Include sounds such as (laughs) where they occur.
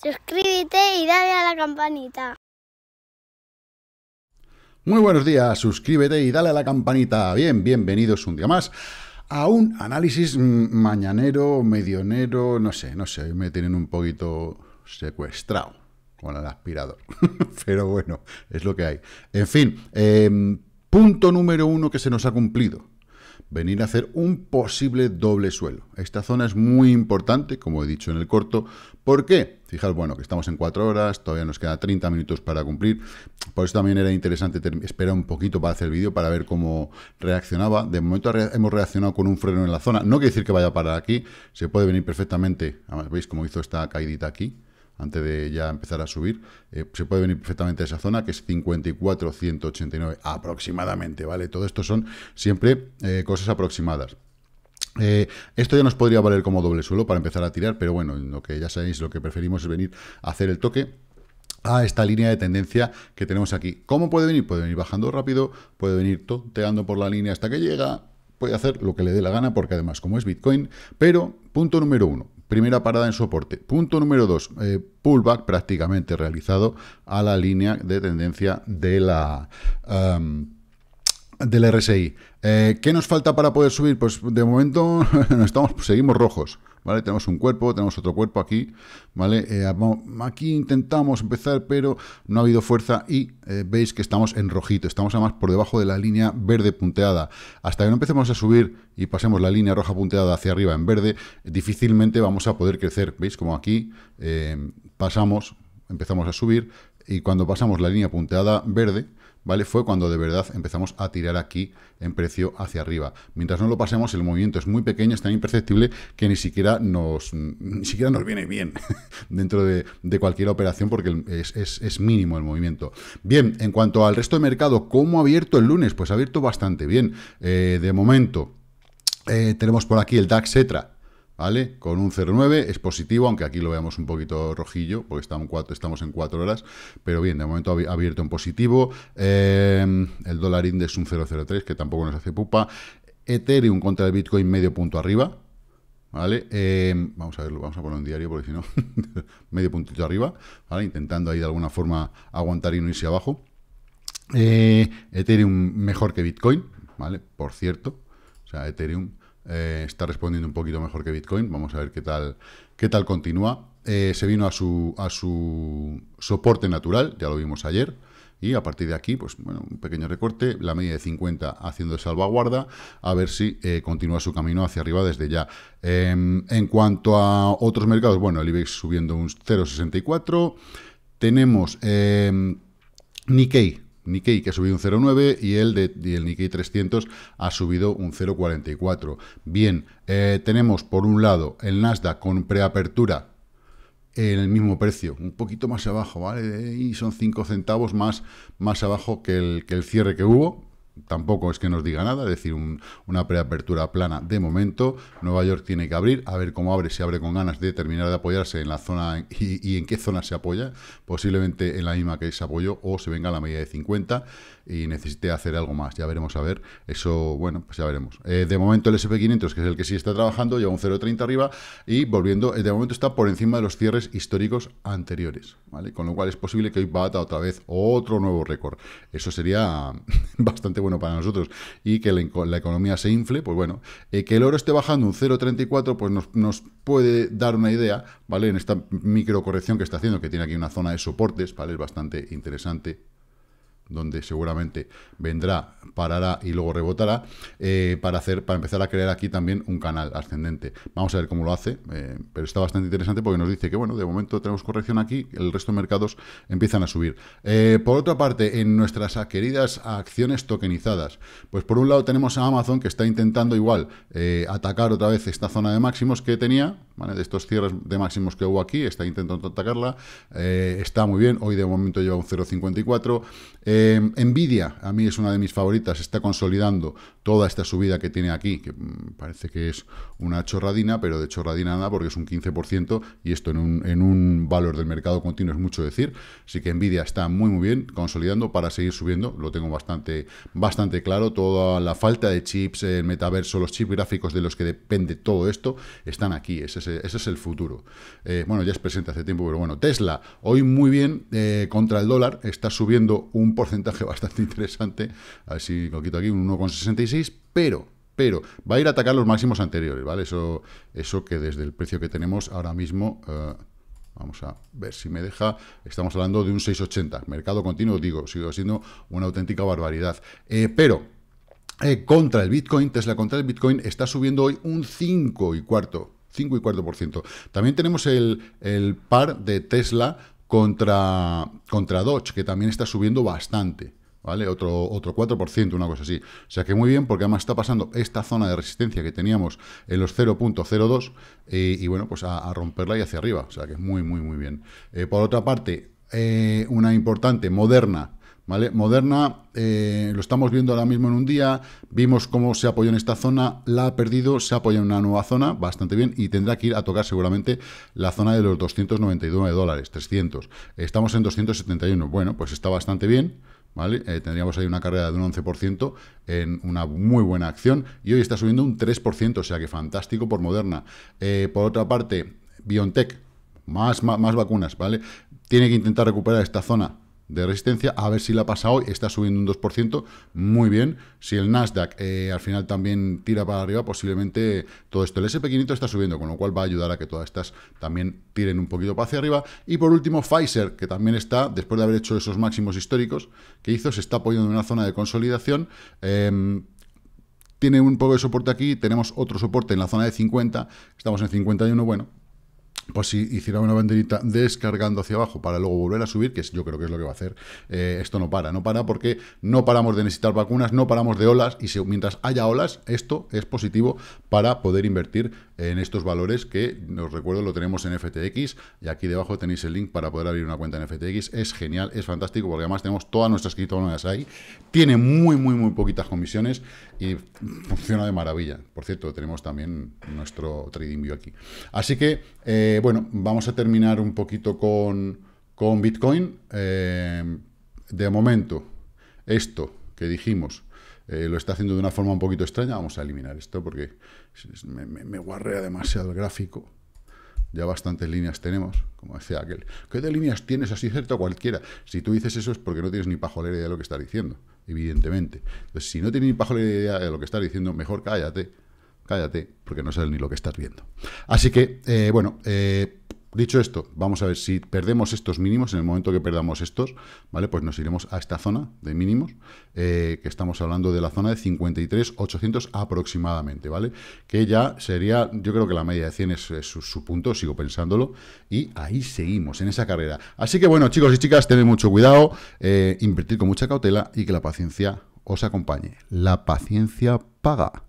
Suscríbete y dale a la campanita. Muy buenos días, suscríbete y dale a la campanita. Bien, bienvenidos un día más a un análisis mm, mañanero, medionero, no sé, no sé, hoy me tienen un poquito secuestrado con el aspirador. (laughs) Pero bueno, es lo que hay. En fin, em, punto número uno que se nos ha cumplido venir a hacer un posible doble suelo. Esta zona es muy importante, como he dicho en el corto. ¿Por qué? Fijaros, bueno, que estamos en 4 horas, todavía nos queda 30 minutos para cumplir. Por eso también era interesante esperar un poquito para hacer el vídeo, para ver cómo reaccionaba. De momento hemos reaccionado con un freno en la zona. No quiere decir que vaya a parar aquí, se puede venir perfectamente. veis cómo hizo esta caidita aquí antes de ya empezar a subir, eh, se puede venir perfectamente a esa zona, que es 54,189 aproximadamente, ¿vale? Todo esto son siempre eh, cosas aproximadas. Eh, esto ya nos podría valer como doble suelo para empezar a tirar, pero bueno, lo que ya sabéis, lo que preferimos es venir a hacer el toque a esta línea de tendencia que tenemos aquí. ¿Cómo puede venir? Puede venir bajando rápido, puede venir tonteando por la línea hasta que llega, puede hacer lo que le dé la gana, porque además, como es Bitcoin, pero punto número uno, Primera parada en soporte. Punto número 2, eh, pullback prácticamente realizado a la línea de tendencia de la... Em, del RSI. Eh, ¿Qué nos falta para poder subir? Pues de momento (laughs) estamos, seguimos rojos, ¿vale? Tenemos un cuerpo, tenemos otro cuerpo aquí, ¿vale? Eh, ah, aquí intentamos empezar, pero no ha habido fuerza y eh, veis que estamos en rojito, estamos además por debajo de la línea verde punteada. Hasta que no empecemos a subir y pasemos la línea roja punteada hacia arriba en verde, difícilmente vamos a poder crecer. ¿Veis? Como aquí pasamos, empezamos a subir y cuando pasamos la línea punteada verde, ¿vale? Fue cuando de verdad empezamos a tirar aquí en precio hacia arriba. Mientras no lo pasemos, el movimiento es muy pequeño, es tan imperceptible que ni siquiera nos, ni siquiera nos viene bien (laughs) dentro de, cualquier operación porque es, mínimo el movimiento. Bien, en cuanto al resto de mercado, ¿cómo ha abierto el lunes? Pues ha abierto bastante bien. Eh, de momento, eh, tenemos por aquí el DAX Etra ¿vale? Con un 0,9 es positivo, aunque aquí lo veamos un poquito rojillo, porque estamos, en 4 horas, pero bien, de momento abierto en positivo, em, el dólar index un 0,03, que tampoco nos hace pupa, Ethereum contra el Bitcoin medio punto arriba, ¿vale? Em, vamos a verlo, vamos a poner en diario, porque si no, (laughs) medio puntito arriba, ¿vale? Intentando ahí de alguna forma aguantar y no irse abajo. Eh, Ethereum mejor que Bitcoin, ¿vale? Por cierto, o sea, Ethereum eh, está respondiendo un poquito mejor que Bitcoin. Vamos a ver qué tal, qué tal continúa. Eh, se vino a su, a su soporte natural, ya lo vimos ayer. Y a partir de aquí, pues bueno, un pequeño recorte, la media de 50 haciendo de salvaguarda, a ver si eh, continúa su camino hacia arriba desde ya. Em, en cuanto a otros mercados, bueno, el IBEX subiendo un 0,64. Tenemos em, Nikkei Nikkei, que ha subido un 0,9 y el, de, Nikkei 300 ha subido un 0,44. Bien, eh, tenemos por un lado el Nasdaq con preapertura en el mismo precio, un poquito más abajo, ¿vale? Y son 5 centavos más, más abajo que el, que el cierre que hubo, tampoco es que nos diga nada, es decir, una preapertura plana de momento. Nueva York tiene que abrir, a ver cómo abre, si abre con ganas de terminar de apoyarse en la zona y, en qué zona se apoya, posiblemente en la misma que se apoyó o se venga a la media de 50 y necesite hacer algo más, ya veremos a ver, eso, bueno, pues ya veremos. Eh, de momento el SP500, que es el que sí está trabajando, lleva un 0,30 arriba y volviendo, eh, de momento está por encima de los cierres históricos anteriores, ¿vale? Con lo cual es posible que hoy bata otra vez otro nuevo récord. Eso sería (laughs) bastante bueno bueno para nosotros y que la, economía se infle, pues bueno, eh, que el oro esté bajando un 0,34, pues nos, nos, puede dar una idea, ¿vale? En esta microcorrección que está haciendo, que tiene aquí una zona de soportes, ¿vale? Es bastante interesante donde seguramente vendrá, parará y luego rebotará, eh, para, hacer, para empezar a crear aquí también un canal ascendente. Vamos a ver cómo lo hace, eh, pero está bastante interesante porque nos dice que, bueno, de momento tenemos corrección aquí, el resto de mercados empiezan a subir. Eh, por otra parte, en nuestras queridas acciones tokenizadas, pues por un lado tenemos a Amazon que está intentando igual atacar otra vez esta zona de máximos que tenía, de estos cierres de máximos que hubo aquí, está intentando atacarla, eh, está muy bien, hoy de momento lleva un 0,54. Eh, Nvidia, a mí es una de mis favoritas, está consolidando toda esta subida que tiene aquí, que mm, parece que es una chorradina, pero de chorradina nada porque es un 15% y esto en un, valor del mercado continuo es mucho decir, así que Nvidia está muy muy bien consolidando para seguir subiendo, lo tengo bastante, bastante claro, toda la falta de chips, el metaverso, los chips gráficos de los que depende todo esto, están aquí, ese es ese es el futuro. Eh, bueno, ya es presente hace tiempo, pero bueno, Tesla, hoy muy bien eh, contra el dólar, está subiendo un porcentaje (laughs) bastante interesante, a ver si lo quito aquí, un 1,66, pero pero va a ir a atacar los máximos anteriores, ¿vale? Eso, eso que desde el precio que tenemos ahora mismo, eh, vamos a ver si me deja, estamos hablando de un 6,80, mercado continuo, digo, sigue siendo una auténtica barbaridad. pero contra el Bitcoin, Tesla contra el Bitcoin está subiendo hoy un 5 y cuarto 5 y ciento. También tenemos el, par de Tesla contra, contra Dodge, que también está subiendo bastante. ¿Vale? Otro, otro 4%, una cosa así. O sea que muy bien, porque además está pasando esta zona de resistencia que teníamos en los 0.02 eh, y bueno, pues a, romperla y hacia arriba. O sea que es muy, muy, muy bien. Eh, por otra parte, eh, una importante, moderna, ¿Vale? Moderna eh, lo estamos viendo ahora mismo en un día, vimos cómo se apoyó en esta zona, la ha perdido, se apoya en una nueva zona, bastante bien, y tendrá que ir a tocar seguramente la zona de los 299 dólares, 300. Estamos en 271, bueno, pues está bastante bien, ¿vale? Eh, tendríamos ahí una carrera de un 11% en una muy buena acción, y hoy está subiendo un 3%, o sea que fantástico por Moderna. Eh, por otra parte, BioNTech, más, más, más vacunas, ¿vale? Tiene que intentar recuperar esta zona de resistencia, a ver si la pasa hoy, está subiendo un 2%, muy bien, si el Nasdaq eh, al final también tira para arriba, posiblemente todo esto, el SP500 está subiendo, con lo cual va a ayudar a que todas estas también tiren un poquito para hacia arriba, y por último Pfizer, que también está, después de haber hecho esos máximos históricos que hizo, se está apoyando en una zona de consolidación, em, tiene un poco de soporte aquí, tenemos otro soporte en la zona de 50, estamos en 51, bueno, pues si hiciera una banderita descargando hacia abajo para luego volver a subir, que yo creo que es lo que va a hacer, eh, esto no para, no para porque no paramos de necesitar vacunas, no paramos de olas y si, mientras haya olas, esto es positivo para poder invertir en estos valores que, os recuerdo, lo tenemos en FTX y aquí debajo tenéis el link para poder abrir una cuenta en FTX. Es genial, es fantástico porque además tenemos todas nuestras criptomonedas ahí. Tiene muy, muy, muy poquitas comisiones y funciona de maravilla. Por cierto, tenemos también nuestro trading view aquí. Así que, eh, bueno, vamos a terminar un poquito con, Bitcoin. Eh, de momento, esto que dijimos eh, lo está haciendo de una forma un poquito extraña. Vamos a eliminar esto porque me, guarrea demasiado el gráfico. Ya bastantes líneas tenemos, como decía aquel. ¿Qué de líneas tienes así, cierto? Cualquiera. Si tú dices eso es porque no tienes ni pajolera idea de lo que estás diciendo, evidentemente. Entonces, si no tienes ni pajolera idea de lo que estás diciendo, mejor cállate, cállate, porque no sabes ni lo que estás viendo. Así que, eh, bueno, eh, Dicho esto, vamos a ver si perdemos estos mínimos, en el momento que perdamos estos, ¿vale? Pues nos iremos a esta zona de mínimos, eh, que estamos hablando de la zona de 53,800 aproximadamente, ¿vale? Que ya sería, yo creo que la media de 100 es, su, punto, sigo pensándolo, y ahí seguimos en esa carrera. Así que bueno, chicos y chicas, tened mucho cuidado, eh, invertir con mucha cautela y que la paciencia os acompañe. La paciencia paga.